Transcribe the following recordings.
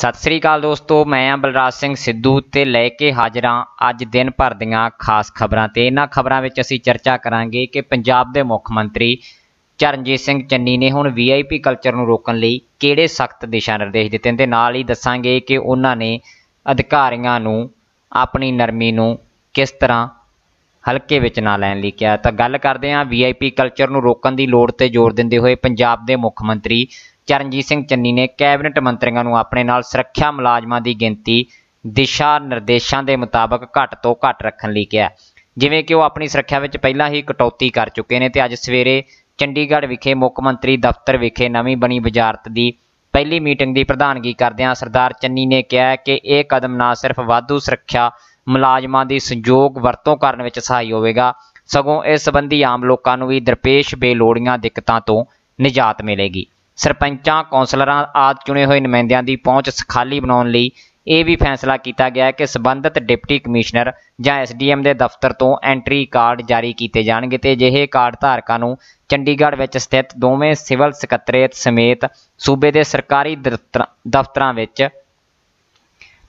ਸਤਿ ਸ੍ਰੀ ਅਕਾਲ ਦੋਸਤੋ ਮੈਂ ਆ ਬਲਰਾਜ ਸਿੰਘ ਸਿੱਧੂ ਤੇ ਲੈ ਕੇ ਹਾਜ਼ਰਾਂ ਅੱਜ ਦਿਨ ਭਰ ਦੀਆਂ ਖਾਸ ਖਬਰਾਂ ਤੇ ਇਹਨਾਂ ਖਬਰਾਂ ਵਿੱਚ ਅਸੀਂ ਚਰਚਾ ਕਰਾਂਗੇ ਕਿ ਪੰਜਾਬ ਦੇ ਮੁੱਖ ਮੰਤਰੀ ਚਰਨਜੀਤ ਸਿੰਘ ਚੰਨੀ ਨੇ ਹੁਣ ਵੀਆਈਪੀ ਕਲਚਰ ਨੂੰ ਰੋਕਣ ਲਈ ਕਿਹੜੇ ਸਖਤ ਦਿਸ਼ਾ ਨਿਰਦੇਸ਼ ਦਿੱਤੇ ਤੇ ਨਾਲ ਹੀ ਦੱਸਾਂਗੇ ਕਿ ਉਹਨਾਂ ਨੇ ਅਧਿਕਾਰੀਆਂ ਨੂੰ ਆਪਣੀ ਨਰਮੀ ਨੂੰ ਕਿਸ ਤਰ੍ਹਾਂ ਹਲਕੇ ਵਿੱਚ ਨਾ ਲੈਣ ਲਈ ਕਿਹਾ ਤਾਂ ਗੱਲ ਕਰਦੇ ਹਾਂ ਵੀਆਈਪੀ ਕਲਚਰ ਨੂੰ ਰੋਕਣ ਦੀ ਲੋੜ ਤੇ ਜ਼ੋਰ ਦਿੰਦੇ ਹੋਏ ਪੰਜਾਬ ਦੇ ਮੁੱਖ ਮੰਤਰੀ ਚਰਨਜੀਤ ਸਿੰਘ ਚੰਨੀ ਨੇ ਕੈਬਨਿਟ ਮੰਤਰੀਆਂ ਨੂੰ ਆਪਣੇ ਨਾਲ ਸੁਰੱਖਿਆ ਮੁਲਾਜ਼ਮਾਂ ਦੀ ਗਿਣਤੀ ਦਿਸ਼ਾ ਨਿਰਦੇਸ਼ਾਂ ਦੇ ਮੁਤਾਬਕ ਘੱਟ ਤੋਂ ਘੱਟ ਰੱਖਣ ਲਈ ਕਿਹਾ ਜਿਵੇਂ ਕਿ ਉਹ ਆਪਣੀ ਸੁਰੱਖਿਆ ਵਿੱਚ ਪਹਿਲਾਂ ਹੀ ਕਟੌਤੀ ਕਰ ਚੁੱਕੇ ਨੇ ਤੇ ਅੱਜ ਸਵੇਰੇ ਚੰਡੀਗੜ੍ਹ ਵਿਖੇ ਮੁੱਖ ਮੰਤਰੀ ਦਫ਼ਤਰ ਵਿਖੇ ਨਵੀਂ ਬਣੀ ਵਜ਼ਾਰਤ ਦੀ ਪਹਿਲੀ ਮੀਟਿੰਗ ਦੀ ਪ੍ਰਧਾਨਗੀ ਕਰਦਿਆਂ ਸਰਦਾਰ ਚੰਨੀ ਨੇ ਕਿਹਾ ਕਿ ਇਹ ਕਦਮ ਨਾ ਸਿਰਫ ਵਾਧੂ ਸੁਰੱਖਿਆ ਮੁਲਾਜ਼ਮਾਂ ਦੀ ਸੰਯੋਗ ਵਰਤੋਂ ਕਰਨ ਵਿੱਚ ਸਹਾਈ ਹੋਵੇਗਾ ਸਗੋਂ ਇਸ ਸੰਬੰਧੀ ਆਮ ਲੋਕਾਂ ਨੂੰ ਵੀ ਦਰਪੇਸ਼ ਬੇਲੋੜੀਆਂ ਦਿੱਕਤਾਂ ਤੋਂ ਨਿਜਾਤ ਮਿਲੇਗੀ ਸਰਪੰਚਾਂ ਕੌਂਸਲਰਾਂ ਆਦ ਚੁਣੇ ਹੋਏ ਨੁਮਾਇੰਦਿਆਂ ਦੀ ਪਹੁੰਚ ਸਖਾਲੀ ਬਣਾਉਣ ਲਈ ਇਹ ਵੀ ਫੈਸਲਾ ਕੀਤਾ ਗਿਆ ਹੈ ਕਿ ਸਬੰਧਤ ਡਿਪਟੀ ਕਮਿਸ਼ਨਰ ਜਾਂ ਐਸਡੀਐਮ ਦੇ ਦਫ਼ਤਰ ਤੋਂ ਐਂਟਰੀ ਕਾਰਡ ਜਾਰੀ ਕੀਤੇ ਜਾਣਗੇ ਤੇ ਅਜਿਹੇ ਕਾਰਡ ਧਾਰਕਾਂ ਨੂੰ ਚੰਡੀਗੜ੍ਹ ਵਿੱਚ ਸਥਿਤ ਦੋਵੇਂ ਸਿਵਲ ਸਕੱਤਰੇਤ ਸਮੇਤ ਸੂਬੇ ਦੇ ਸਰਕਾਰੀ ਦਫ਼ਤਰਾਂ ਵਿੱਚ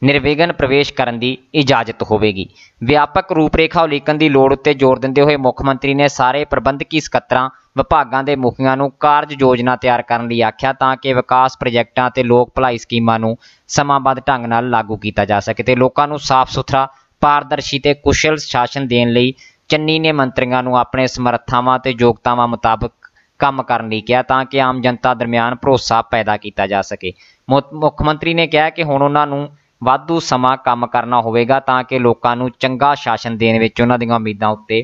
ਨਿਰਵਿਘਨ ਪ੍ਰਵੇਸ਼ ਕਰਨ ਦੀ ਇਜਾਜ਼ਤ ਹੋਵੇਗੀ ਵਿਆਪਕ ਰੂਪਰੇਖਾ ਉਲੀਕਣ ਦੀ ਲੋੜ ਉੱਤੇ ਜ਼ੋਰ ਦਿੰਦੇ ਹੋਏ ਮੁੱਖ ਮੰਤਰੀ ਨੇ ਸਾਰੇ ਪ੍ਰਬੰਧਕੀ ਸਕੱਤਰਾਂ ਵਿਭਾਗਾਂ ਦੇ ਮੁਖੀਆਂ ਨੂੰ ਕਾਰਜ ਯੋਜਨਾ ਤਿਆਰ ਕਰਨ ਲਈ ਆਖਿਆ ਤਾਂ ਕਿ ਵਿਕਾਸ ਪ੍ਰੋਜੈਕਟਾਂ ਤੇ ਲੋਕ ਭਲਾਈ ਸਕੀਮਾਂ ਨੂੰ ਸਮਾਂਬੱਧ ਢੰਗ ਨਾਲ ਲਾਗੂ ਕੀਤਾ ਜਾ ਸਕੇ ਤੇ ਲੋਕਾਂ ਨੂੰ ਸਾਫ਼ ਸੁਥਰਾ ਪਾਰਦਰਸ਼ੀ ਤੇ ਕੁਸ਼ਲ ਸ਼ਾਸਨ ਦੇਣ ਲਈ ਚੰਨੀ ਨੇ ਮੰਤਰੀਆਂ ਨੂੰ ਆਪਣੇ ਸਮਰੱਥਾਵਾਂ ਤੇ ਯੋਗਤਾਵਾਂ ਮੁਤਾਬਕ ਕੰਮ ਕਰਨ ਲਈ ਕਿਹਾ ਤਾਂ ਕਿ ਆਮ ਜਨਤਾ ਦਰਮਿਆਨ ਭਰੋਸਾ ਪੈਦਾ ਕੀਤਾ ਜਾ ਸਕੇ ਮੁੱਖ ਮੰਤਰੀ ਨੇ ਕਿਹਾ ਕਿ ਹੁਣ ਉਹਨਾਂ ਨੂੰ ਵਾਧੂ ਸਮਾਂ ਕੰਮ ਕਰਨਾ ਹੋਵੇਗਾ ਤਾਂ ਕਿ ਲੋਕਾਂ ਨੂੰ ਚੰਗਾ ਸ਼ਾਸਨ ਦੇਣ ਵਿੱਚ ਉਹਨਾਂ ਦੀਆਂ ਉਮੀਦਾਂ ਉੱਤੇ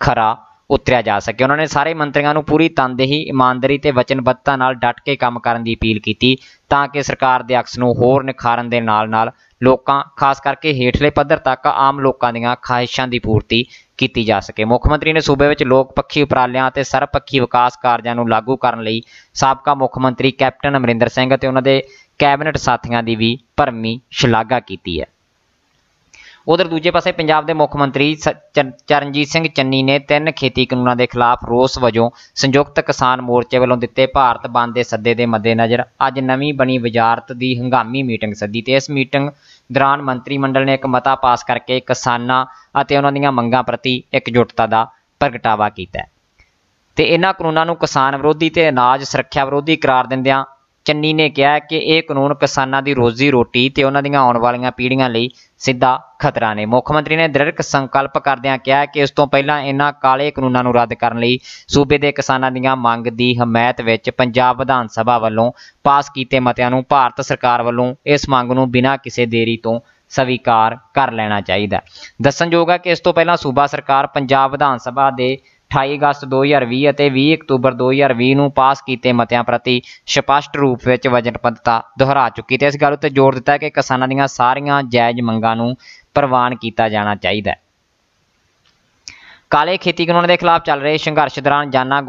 ਖਰਾ ਉਤਰਿਆ ਜਾ ਸਕੇ ਉਹਨਾਂ ਨੇ ਸਾਰੇ ਮੰਤਰੀਆਂ ਨੂੰ ਪੂਰੀ ਤਨਦੇਹੀ ਇਮਾਨਦਾਰੀ ਤੇ ਵਚਨਬੱਧਤਾ ਨਾਲ ਡਟ ਕੇ ਕੰਮ ਕਰਨ ਦੀ ਅਪੀਲ ਕੀਤੀ ਤਾਂ ਕਿ ਸਰਕਾਰ ਦੇ ਅਕਸ ਨੂੰ ਹੋਰ ਨਿਖਾਰਨ ਦੇ ਨਾਲ-ਨਾਲ ਲੋਕਾਂ ਖਾਸ ਕਰਕੇ ਹੇਠਲੇ ਪੱਧਰ ਤੱਕ ਆਮ ਲੋਕਾਂ ਦੀਆਂ ਖਾਹਿਸ਼ਾਂ ਦੀ ਪੂਰਤੀ ਕੀਤੀ ਜਾ ਸਕੇ ਮੁੱਖ ਮੰਤਰੀ ਨੇ ਸੂਬੇ ਵਿੱਚ ਲੋਕ ਪੱਖੀ ਉਪਰਾਲਿਆਂ ਅਤੇ ਪੱਖੀ ਵਿਕਾਸ ਕਾਰਜਾਂ ਨੂੰ ਲਾਗੂ ਕਰਨ ਲਈ ਸਾਬਕਾ ਮੁੱਖ ਮੰਤਰੀ ਕੈਪਟਨ ਅਮਰਿੰਦਰ ਸਿੰਘ ਅਤੇ ਉਹਨਾਂ ਦੇ ਕੈਬਨਿਟ ਸਾਥੀਆਂ ਦੀ ਵੀ ਭਰਮੀ ਸ਼ਲਾਘਾ ਕੀਤੀ ਹੈ ਉਧਰ ਦੂਜੇ ਪਾਸੇ ਪੰਜਾਬ ਦੇ ਮੁੱਖ ਮੰਤਰੀ ਚਰਨਜੀਤ ਸਿੰਘ ਚੰਨੀ ਨੇ ਤਿੰਨ ਖੇਤੀ ਕਾਨੂੰਨਾਂ ਦੇ ਖਿਲਾਫ ਰੋਸ ਵਜੋਂ ਸੰਯੁਕਤ ਕਿਸਾਨ ਮੋਰਚੇ ਵੱਲੋਂ ਦਿੱਤੇ ਭਾਰਤ ਬੰਦ ਦੇ ਸੱਦੇ ਦੇ ਮੱਦੇਨਜ਼ਰ ਅੱਜ ਨਵੀਂ ਬਣੀ ਵਜ਼ਾਰਤ ਦੀ ਹੰਗਾਮੀ ਮੀਟਿੰਗ ਸੱਦੀ ਤੇ ਇਸ ਮੀਟਿੰਗ ਦੌਰਾਨ ਮੰਤਰੀ ਮੰਡਲ ਨੇ ਇੱਕ ਮਤਾ ਪਾਸ ਕਰਕੇ ਕਿਸਾਨਾਂ ਅਤੇ ਉਹਨਾਂ ਦੀਆਂ ਮੰਗਾਂ ਪ੍ਰਤੀ ਇਕਜੁੱਟਤਾ ਦਾ ਪ੍ਰਗਟਾਵਾ ਕੀਤਾ ਤੇ ਇਹਨਾਂ ਕਾਨੂੰਨਾਂ ਨੂੰ ਕਿਸਾਨ ਵਿਰੋਧੀ ਤੇ ਅਨਾਜ ਸੁਰੱਖਿਆ ਵਿਰੋਧੀ ਕਰਾਰ ਦਿੰਦਿਆਂ ਚੰਨੀ ਨੇ ਕਿਹਾ ਕਿ ਇਹ ਕਾਨੂੰਨ ਕਿਸਾਨਾਂ ਦੀ ਰੋਜ਼ੀ ਰੋਟੀ ਤੇ ਉਹਨਾਂ ਦੀਆਂ ਆਉਣ ਵਾਲੀਆਂ ਪੀੜ੍ਹੀਆਂ ਲਈ ਸਿੱਧਾ ਖਤਰਾ ਨੇ ਮੁੱਖ ਮੰਤਰੀ ਨੇ ਦ੍ਰਿੜਕ ਸੰਕਲਪ ਕਰਦਿਆਂ ਕਿਹਾ ਕਿ ਇਸ ਤੋਂ ਪਹਿਲਾਂ ਇਹਨਾਂ ਕਾਲੇ ਕਾਨੂੰਨਾਂ ਨੂੰ ਰੱਦ ਕਰਨ ਲਈ ਸੂਬੇ ਦੇ ਕਿਸਾਨਾਂ ਦੀਆਂ ਮੰਗ ਦੀ ਹਮਾਇਤ ਵਿੱਚ ਪੰਜਾਬ ਵਿਧਾਨ ਸਭਾ ਵੱਲੋਂ ਪਾਸ ਕੀਤੇ ਮਤਿਆਂ ਨੂੰ ਭਾਰਤ ਸਰਕਾਰ ਵੱਲੋਂ ਇਸ ਮੰਗ ਨੂੰ ਬਿਨਾਂ ਕਿਸੇ ਦੇਰੀ ਤੋਂ ਸਵੀਕਾਰ ਕਰ ਲੈਣਾ ਚਾਹੀਦਾ ਦੱਸਣਯੋਗ ਹੈ ਕਿ ਇਸ ਤੋਂ ਪਹਿਲਾਂ ਸੂਬਾ ਸਰਕਾਰ ਪੰਜਾਬ ਵਿਧਾਨ ਸਭਾ ਦੇ 28 ਅਗਸਤ 2020 ਅਤੇ 20 ਅਕਤੂਬਰ 2020 ਨੂੰ ਪਾਸ ਕੀਤੇ ਮਤਿਆਂ ਪ੍ਰਤੀ ਸਪਸ਼ਟ ਰੂਪ ਵਿੱਚ ਵਚਨਬੱਧਤਾ ਦੁਹਰਾ ਚੁੱਕੀ ਤੇ ਇਸ ਗੱਲ ਉੱਤੇ ਜ਼ੋਰ ਦਿੱਤਾ ਕਿ ਕਿਸਾਨਾਂ ਦੀਆਂ ਸਾਰੀਆਂ ਜਾਇਜ਼ ਮੰਗਾਂ ਨੂੰ ਪ੍ਰਵਾਨ ਕੀਤਾ ਜਾਣਾ ਚਾਹੀਦਾ ਹੈ ਕਾਲੇ ਖੇਤੀ ਕਾਨੂੰਨ ਦੇ ਖਿਲਾਫ ਚੱਲ ਰਹੇ ਸੰਘਰਸ਼ ਦੌਰਾਨ ਜਾਨਾਂ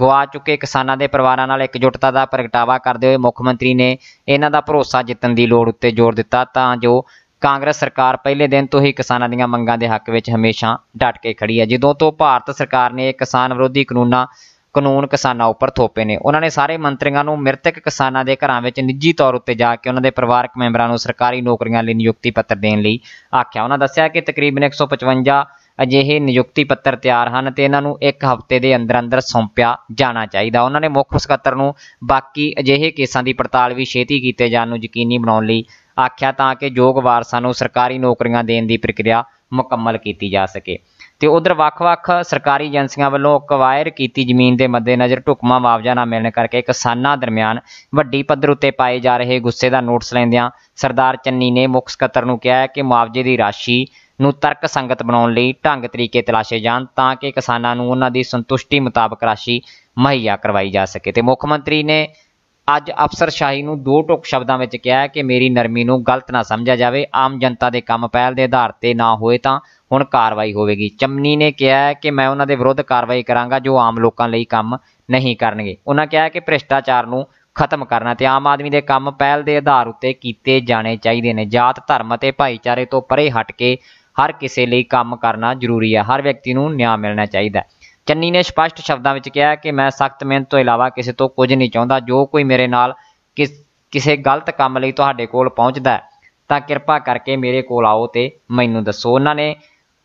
ਗਵਾ ਚੁੱਕੇ ਕਿਸਾਨਾਂ ਦੇ ਪਰਿਵਾਰਾਂ ਨਾਲ ਇਕਜੁੱਟਤਾ ਦਾ ਪ੍ਰਗਟਾਵਾ ਕਰਦੇ ਹੋਏ ਮੁੱਖ ਮੰਤਰੀ ਨੇ ਇਹਨਾਂ ਦਾ ਭਰੋਸਾ ਜਿੱਤਣ ਦੀ ਲੋੜ ਉੱਤੇ ਜ਼ੋਰ ਦਿੱਤਾ ਤਾਂ ਜੋ ਕਾਂਗਰਸ ਸਰਕਾਰ ਪਹਿਲੇ ਦਿਨ ਤੋਂ ਹੀ ਕਿਸਾਨਾਂ ਦੀਆਂ ਮੰਗਾਂ ਦੇ ਹੱਕ ਵਿੱਚ ਹਮੇਸ਼ਾ ਡਟ ਕੇ ਖੜੀ ਹੈ ਜਦੋਂ ਤੋਂ ਭਾਰਤ ਸਰਕਾਰ ਨੇ ਇਹ ਕਿਸਾਨ ਵਿਰੋਧੀ ਕਾਨੂੰਨਾਂ ਕਾਨੂੰਨ ਕਿਸਾਨਾਂ ਉੱਪਰ ਥੋਪੇ ਨੇ ਉਹਨਾਂ ਨੇ ਸਾਰੇ ਮੰਤਰੀਆਂ ਨੂੰ ਮ੍ਰਿਤਕ ਕਿਸਾਨਾਂ ਦੇ ਘਰਾਂ ਵਿੱਚ ਨਿੱਜੀ ਤੌਰ ਉੱਤੇ ਜਾ ਕੇ ਉਹਨਾਂ ਦੇ ਪਰਿਵਾਰਕ ਮੈਂਬਰਾਂ ਨੂੰ ਸਰਕਾਰੀ ਨੌਕਰੀਆਂ ਲਈ ਨਿਯੁਕਤੀ ਪੱਤਰ ਦੇਣ ਲਈ ਆਖਿਆ ਉਹਨਾਂ ਦੱਸਿਆ ਕਿ ਤਕਰੀਬਨ 155 ਅਜਿਹੇ ਨਿਯੁਕਤੀ ਪੱਤਰ ਤਿਆਰ ਹਨ ਤੇ ਇਹਨਾਂ ਨੂੰ ਇੱਕ ਹਫ਼ਤੇ ਦੇ ਅੰਦਰ ਅੰਦਰ ਸੌਂਪਿਆ ਜਾਣਾ ਚਾਹੀਦਾ ਉਹਨਾਂ ਨੇ ਮੁੱਖ ਸਕੱਤਰ ਨੂੰ ਬਾਕੀ ਅਜਿਹੇ ਕੇਸਾਂ ਦੀ ਪੜਤਾਲ ਵੀ ਛੇਤੀ ਕੀਤੇ ਜਾਣ ਨੂੰ ਯਕੀਨੀ ਬਣਾਉਣ ਲਈ ਆਖਿਆ ਤਾਂ ਕਿ ਯੋਗ ਵਾਰਸਾਂ ਨੂੰ ਸਰਕਾਰੀ ਨੌਕਰੀਆਂ ਦੇਣ ਦੀ ਪ੍ਰਕਿਰਿਆ ਮੁਕੰਮਲ ਕੀਤੀ ਜਾ ਸਕੇ ਤੇ ਉਧਰ ਵੱਖ-ਵੱਖ ਸਰਕਾਰੀ ਏਜੰਸੀਆਂ ਵੱਲੋਂ ਅਕਵਾਇਰ ਕੀਤੀ ਜ਼ਮੀਨ ਦੇ ਮੱਦੇਨਜ਼ਰ ਟੁਕਮਾ ਮਾਵਜਾ ਨਾ ਮਿਲਣ ਕਰਕੇ ਕਿਸਾਨਾਂ ਦਰਮਿਆਨ ਵੱਡੀ ਪੱਧਰ ਉੱਤੇ ਪਾਏ ਜਾ ਰਹੇ ਗੁੱਸੇ ਦਾ ਨੋਟਿਸ ਲੈਂਦਿਆਂ ਸਰਦਾਰ ਚੰਨੀ ਨੇ ਮੁੱਖ ਸਕੱਤਰ ਨੂੰ ਕਿਹਾ ਕਿ ਮੁਆਵਜ਼ੇ ਦੀ ਰਾਸ਼ੀ ਨੂੰ ਤਰਕ ਸੰਗਤ ਬਣਾਉਣ ਲਈ ਢੰਗ ਤਰੀਕੇ ਤਲਾਸ਼ੇ ਜਾਣ ਤਾਂ ਕਿ ਕਿਸਾਨਾਂ ਨੂੰ ਉਹਨਾਂ ਦੀ ਸੰਤੁਸ਼ਟੀ ਮੁਤਾਬਕ ਰਾਸ਼ੀ ਮੁਹੱਈਆ ਕਰਵਾਈ ਜਾ ਸਕੇ ਤੇ ਮੁੱਖ ਮੰਤਰੀ ਨੇ ਅੱਜ ਅਫਸਰਸ਼ਾਹੀ ਨੂੰ ਦੋ ਟੁਕ ਸ਼ਬਦਾਂ ਵਿੱਚ ਕਿਹਾ ਕਿ ਮੇਰੀ ਨਰਮੀ ਨੂੰ ਗਲਤ ਨਾ ਸਮਝਿਆ ਜਾਵੇ ਆਮ ਜਨਤਾ ਦੇ ਕੰਮ ਪਹਿਲ ਦੇ ਆਧਾਰ ਤੇ ਨਾ ਹੋਏ ਤਾਂ ਹੁਣ ਕਾਰਵਾਈ ਹੋਵੇਗੀ ਚੰਨੀ ਨੇ ਕਿਹਾ ਕਿ ਮੈਂ ਉਹਨਾਂ ਦੇ ਵਿਰੁੱਧ ਕਾਰਵਾਈ ਕਰਾਂਗਾ ਜੋ ਆਮ ਲੋਕਾਂ ਲਈ ਕੰਮ ਨਹੀਂ ਕਰਨਗੇ ਉਹਨਾਂ ਕਿਹਾ ਕਿ ਭ੍ਰਿਸ਼ਟਾਚਾਰ ਨੂੰ ਖਤਮ ਕਰਨਾ ਤੇ ਆਮ ਆਦਮੀ ਦੇ ਕੰਮ ਪਹਿਲ ਦੇ ਆਧਾਰ ਉੱਤੇ ਕੀਤੇ ਜਾਣੇ ਚਾਹੀਦੇ ਨੇ ਜਾਤ ਧਰਮ ਅਤੇ ਭਾਈਚਾਰੇ ਤੋਂ ਪਰੇ ਹਟ ਕੇ ਹਰ ਕਿਸੇ ਲਈ ਕੰਮ ਕਰਨਾ ਜ਼ਰੂਰੀ ਹੈ ਹਰ ਵਿਅਕਤੀ ਨੂੰ ਨਿਆਂ ਮਿਲਣਾ ਚਾਹੀਦਾ ਹੈ ਚੰਨੀ ਨੇ ਸਪਸ਼ਟ ਸ਼ਬਦਾਂ ਵਿੱਚ ਕਿਹਾ ਕਿ ਮੈਂ ਸਖਤ ਮਿਹਨਤ ਤੋਂ ਇਲਾਵਾ ਕਿਸੇ ਤੋਂ ਕੁਝ ਨਹੀਂ ਚਾਹੁੰਦਾ ਜੋ ਕੋਈ ਮੇਰੇ ਨਾਲ ਕਿਸੇ ਗਲਤ ਕੰਮ ਲਈ ਤੁਹਾਡੇ ਕੋਲ ਪਹੁੰਚਦਾ ਤਾਂ ਕਿਰਪਾ ਕਰਕੇ ਮੇਰੇ ਕੋਲ ਆਓ ਤੇ ਮੈਨੂੰ ਦੱਸੋ ਉਹਨਾਂ ਨੇ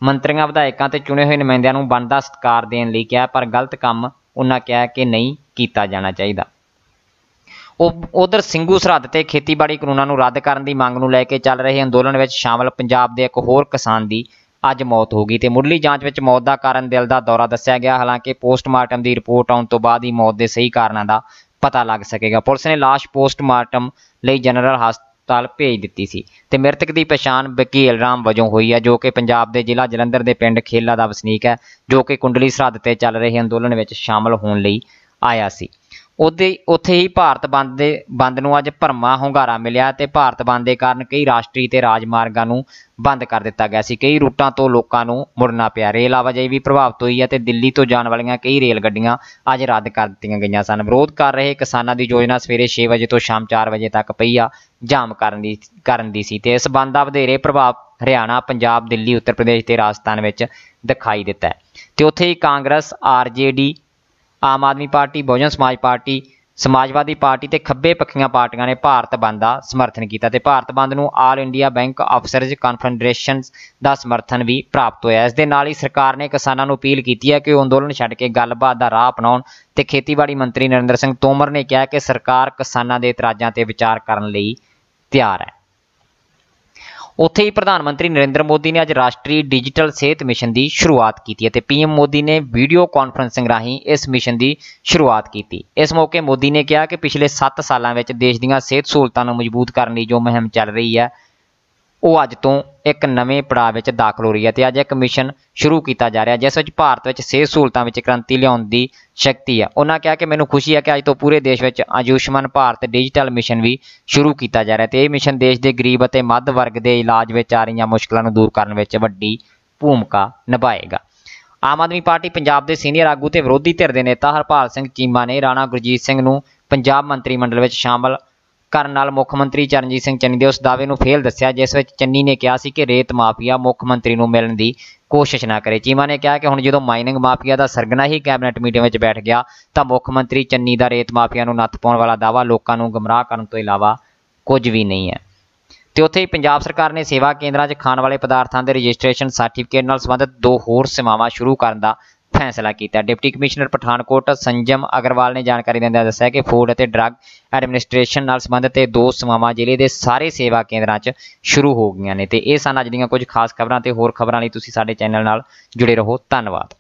ਮੰਤਰੀਆਂ ਵਿਧਾਇਕਾਂ ਤੇ ਚੁਣੇ ਹੋਏ ਨੁਮਾਇੰਦਿਆਂ ਨੂੰ ਬਣਦਾ ਸਤਿਕਾਰ ਦੇਣ ਲਈ ਕਿਹਾ ਪਰ ਗਲਤ ਕੰਮ ਉਹਨਾਂ ਕਿਹਾ ਕਿ ਨਹੀਂ ਕੀਤਾ ਜਾਣਾ ਚਾਹੀਦਾ ਉਧਰ ਸਿੰਘੂ ਸਰਹੱਦ ਤੇ ਖੇਤੀਬਾੜੀ ਕਾਨੂੰਨਾਂ ਨੂੰ ਰੱਦ ਕਰਨ ਦੀ ਮੰਗ ਨੂੰ ਲੈ ਕੇ ਚੱਲ ਰਹੇ ਅੰਦੋਲਨ ਵਿੱਚ ਸ਼ਾਮਲ ਪੰਜਾਬ ਦੇ ਇੱਕ ਹੋਰ ਕਿਸਾਨ ਦੀ ਅੱਜ ਮੌਤ ਹੋ ਗਈ ਤੇ ਮੁੱਢਲੀ ਜਾਂਚ ਵਿੱਚ ਮੌਤ ਦਾ ਕਾਰਨ ਦਿਲ ਦਾ ਦੌਰਾ ਦੱਸਿਆ ਗਿਆ ਹਾਲਾਂਕਿ ਪੋਸਟਮਾਰਟਮ ਦੀ ਰਿਪੋਰਟ ਆਉਣ ਤੋਂ ਬਾਅਦ ਹੀ ਮੌਤ ਦੇ ਸਹੀ ਕਾਰਨਾਂ ਦਾ ਪਤਾ ਲੱਗ ਸਕੇਗਾ ਪੁਲਿਸ ਨੇ লাশ ਪੋਸਟਮਾਰਟਮ ਲਈ ਜਨਰਲ ਹਸਪਤਾਲ ਭੇਜ ਦਿੱਤੀ ਸੀ ਤੇ ਮ੍ਰਿਤਕ ਦੀ ਪਛਾਣ ਵਕੀਲ ਰਾਮ ਵਜੋਂ ਹੋਈ ਹੈ ਜੋ ਕਿ ਪੰਜਾਬ ਦੇ ਜ਼ਿਲ੍ਹਾ ਜਲੰਧਰ ਦੇ ਪਿੰਡ ਖੇਲਾ ਦਾ ਵਸਨੀਕ ਹੈ ਜੋ ਕਿ ਕੁੰਡਲੀ ਸਰਹੱਦ ਤੇ ਚੱਲ ਰਹੇ ਅੰਦੋਲਨ ਵਿੱਚ ਸ਼ਾਮਲ ਹੋਣ ਲਈ ਆਇਆ ਸੀ ਉਹਦੇ ਉੱਥੇ ਹੀ ਭਾਰਤ ਬੰਦ ਦੇ ਬੰਦ ਨੂੰ ਅੱਜ ਭਰਮਾ ਹੁੰਗਾਰਾ ਮਿਲਿਆ ਤੇ ਭਾਰਤ ਬੰਦ ਦੇ ਕਾਰਨ ਕਈ ਰਾਸ਼ਟਰੀ ਤੇ ਰਾਜ ਮਾਰਗਾਂ ਨੂੰ ਬੰਦ ਕਰ ਦਿੱਤਾ ਗਿਆ ਸੀ ਕਈ ਰੂਟਾਂ ਤੋਂ ਲੋਕਾਂ ਨੂੰ ਮੁੜਨਾ ਪਿਆ ਰੇਲ ਆਵਾਜਾਈ ਵੀ ਪ੍ਰਭਾਵਿਤ ਹੋਈ ਹੈ ਤੇ ਦਿੱਲੀ ਤੋਂ ਜਾਣ ਵਾਲੀਆਂ ਕਈ ਰੇਲ ਗੱਡੀਆਂ ਅੱਜ ਰੱਦ ਕਰ ਦਿੱਤੀਆਂ ਗਈਆਂ ਸਨ ਵਿਰੋਧ ਕਰ ਰਹੇ ਕਿਸਾਨਾਂ ਦੀ ਯੋਜਨਾ ਸਵੇਰੇ 6 ਵਜੇ ਤੋਂ ਸ਼ਾਮ 4 ਵਜੇ ਤੱਕ ਪਈ ਆ ਜਾਮ ਕਰਨ ਦੀ ਕਰਨ ਦੀ ਸੀ ਤੇ ਇਸ ਬੰਦ ਦਾ ਵਧੇਰੇ ਪ੍ਰਭਾਵ ਹਰਿਆਣਾ ਪੰਜਾਬ ਦਿੱਲੀ ਉੱਤਰ ਪ੍ਰਦੇਸ਼ ਤੇ ਰਾਜਸਥਾਨ ਵਿੱਚ ਦਿਖਾਈ ਦਿੱਤਾ ਤੇ ਉੱਥੇ ਹੀ ਕਾਂਗਰਸ ਆਰਜੇਡੀ ਆਮ ਆਦਮੀ ਪਾਰਟੀ ਬਹੁਜਨ ਸਮਾਜ ਪਾਰਟੀ ਸਮਾਜਵਾਦੀ ਪਾਰਟੀ ਤੇ ਖੱਬੇ ਪੱਖੀਆਂ ਪਾਰਟੀਆਂ ਨੇ ਭਾਰਤ ਬੰਦ ਦਾ ਸਮਰਥਨ ਕੀਤਾ ਤੇ ਭਾਰਤ ਬੰਦ ਨੂੰ All India Bank Officers Confederation ਦਾ ਸਮਰਥਨ ਵੀ ਪ੍ਰਾਪਤ ਹੋਇਆ ਇਸ ਦੇ ਨਾਲ ਹੀ ਸਰਕਾਰ ਨੇ ਕਿਸਾਨਾਂ ਨੂੰ ਅਪੀਲ ਕੀਤੀ ਹੈ ਕਿ ਉਹ ਅੰਦੋਲਨ ਛੱਡ ਕੇ ਗੱਲਬਾਤ ਦਾ ਰਾਹ ਅਪਣਾਉਣ ਤੇ ਖੇਤੀਬਾੜੀ ਮੰਤਰੀ ਨਰਿੰਦਰ ਸਿੰਘ ਤੋਮਰ ਨੇ ਕਿਹਾ ਕਿ ਸਰਕਾਰ ਕਿਸਾਨਾਂ ਦੇ ਇਤਰਾਜ਼ਾਂ ਤੇ ਵਿਚਾਰ ਕਰਨ ਲਈ ਤਿਆਰ ਹੈ ਉੱਥੇ ਹੀ ਪ੍ਰਧਾਨ ਮੰਤਰੀ ਨਰਿੰਦਰ ਮੋਦੀ ਨੇ ਅੱਜ ਰਾਸ਼ਟਰੀ ਡਿਜੀਟਲ ਸਿਹਤ ਮਿਸ਼ਨ ਦੀ ਸ਼ੁਰੂਆਤ ਕੀਤੀ ਅਤੇ ਪੀਐਮ ਮੋਦੀ ਨੇ ਵੀਡੀਓ ਕਾਨਫਰੰਸਿੰਗ ਰਾਹੀਂ ਇਸ ਮਿਸ਼ਨ ਦੀ ਸ਼ੁਰੂਆਤ ਕੀਤੀ ਇਸ ਮੌਕੇ ਮੋਦੀ ਨੇ ਕਿਹਾ ਕਿ ਪਿਛਲੇ 7 ਸਾਲਾਂ ਵਿੱਚ ਦੇਸ਼ ਦੀਆਂ ਸਿਹਤ ਸਹੂਲਤਾਂ ਨੂੰ ਮਜ਼ਬੂਤ ਕਰਨ ਲਈ ਜੋ ਮੁਹਿੰਮ ਚੱਲ ਰਹੀ ਹੈ ਉਹ ਅੱਜ ਤੋਂ ਇੱਕ ਨਵੇਂ ਪੜਾਅ ਵਿੱਚ ਦਾਖਲ ਹੋ ਰਹੀ ਹੈ ਤੇ ਅੱਜ ਇੱਕ ਮਿਸ਼ਨ ਸ਼ੁਰੂ ਕੀਤਾ ਜਾ ਰਿਹਾ ਜਿਸ ਵਿੱਚ ਭਾਰਤ ਵਿੱਚ ਸਿਹਤ ਸਹੂਲਤਾਂ ਵਿੱਚ ਕ੍ਰਾਂਤੀ ਲਿਆਉਣ ਦੀ ਸ਼ਕਤੀ ਹੈ ਉਹਨਾਂ ਕਿਹਾ ਕਿ ਮੈਨੂੰ ਖੁਸ਼ੀ ਹੈ ਕਿ ਅੱਜ ਤੋਂ ਪੂਰੇ ਦੇਸ਼ ਵਿੱਚ ਆਯੁਸ਼ਮਾਨ ਭਾਰਤ ਡਿਜੀਟਲ ਮਿਸ਼ਨ ਵੀ ਸ਼ੁਰੂ ਕੀਤਾ ਜਾ ਰਿਹਾ ਤੇ ਇਹ ਮਿਸ਼ਨ ਦੇਸ਼ ਦੇ ਗਰੀਬ ਅਤੇ ਮੱਧ ਵਰਗ ਦੇ ਇਲਾਜ ਵਿੱਚ ਆ ਰਹੀਆਂ ਮੁਸ਼ਕਲਾਂ ਨੂੰ ਦੂਰ ਕਰਨ ਵਿੱਚ ਵੱਡੀ ਭੂਮਿਕਾ ਨਿਭਾਏਗਾ ਆਮ ਆਦਮੀ ਪਾਰਟੀ ਪੰਜਾਬ ਦੇ ਸੀਨੀਅਰ ਆਗੂ ਤੇ ਵਿਰੋਧੀ ਧਿਰ ਦੇ ਨੇਤਾ ਹਰਪਾਲ ਸਿੰਘ ਚੀਮਾ ਨੇ ਰਾਣਾ ਗੁਰਜੀਤ ਸਿੰਘ ਨੂੰ ਪੰਜਾਬ ਮੰਤਰੀ ਮੰਡਲ ਵਿੱਚ ਸ਼ਾਮਲ ਕਰਨ ਨਾਲ ਮੁੱਖ ਮੰਤਰੀ ਚਰਨਜੀਤ ਸਿੰਘ ਚੰਨੀ ਦੇ ਉਸ ਦਾਅਵੇ ਨੂੰ ਫੇਲ ਦੱਸਿਆ ਜਿਸ ਵਿੱਚ ਚੰਨੀ ਨੇ ਕਿਹਾ ਸੀ ਕਿ ਰੇਤ ਮਾਫੀਆ ਮੁੱਖ ਮੰਤਰੀ ਨੂੰ ਮਿਲਣ ਦੀ ਕੋਸ਼ਿਸ਼ ਨਾ ਕਰੇ ਚੀਮਾ ਨੇ ਕਿਹਾ ਕਿ ਹੁਣ ਜਦੋਂ ਮਾਈਨਿੰਗ ਮਾਫੀਆ ਦਾ ਸਰਗਨਾ ਹੀ ਕੈਬਨਿਟ ਮੀਟਿੰਗ ਵਿੱਚ ਬੈਠ ਗਿਆ ਤਾਂ ਮੁੱਖ ਮੰਤਰੀ ਚੰਨੀ ਦਾ ਰੇਤ ਮਾਫੀਆ ਨੂੰ ਨੱਥ ਪਾਉਣ ਵਾਲਾ ਦਾਵਾ ਲੋਕਾਂ ਨੂੰ ਗਮਰਾਹ ਕਰਨ ਤੋਂ ਇਲਾਵਾ ਕੁਝ ਵੀ ਨਹੀਂ ਹੈ ਤੇ ਉੱਥੇ ਹੀ ਪੰਜਾਬ ਸਰਕਾਰ ਨੇ ਸੇਵਾ ਕੇਂਦਰਾਂ 'ਚ ਖਾਣ ਵਾਲੇ ਪਦਾਰਥਾਂ ਦੇ ਰਜਿਸਟ੍ਰੇਸ਼ਨ ਸਰਟੀਫਿਕੇਟ ਨਾਲ ਸੰਬੰਧਿਤ ਦੋ ਹੋਰ ਸੇਵਾਵਾਂ ਸ਼ੁਰੂ ਕਰਨ ਦਾ ਫੈਸਲਾ ਕੀਤਾ ਡਿਪਟੀ ਕਮਿਸ਼ਨਰ ਪਠਾਨਕੋਟ ਸੰਜਮ ਅਗਰਵਾਲ ਨੇ ਜਾਣਕਾਰੀ ਦਿੰਦਿਆਂ ਦੱਸਿਆ ਕਿ ਫੂਡ ਅਤੇ ਡਰੱਗ ਐਡਮਿਨਿਸਟ੍ਰੇਸ਼ਨ ਨਾਲ ਸੰਬੰਧਿਤ ਇਹ ਦੋ ਸੇਵਾਵਾਂ ਜ਼ਿਲ੍ਹੇ ਦੇ ਸਾਰੇ ਸੇਵਾ ਕੇਂਦਰਾਂ 'ਚ ਸ਼ੁਰੂ ਹੋ ਗਈਆਂ ਨੇ ਤੇ ਇਹ ਸਨ ਅੱਜ ਦੀਆਂ ਕੁਝ ਖਾਸ ਖਬਰਾਂ ਤੇ ਹੋਰ ਖਬਰਾਂ ਲਈ ਤੁਸੀਂ ਸਾਡੇ ਚੈਨਲ ਨਾਲ ਜੁੜੇ ਰਹੋ ਧੰਨਵਾਦ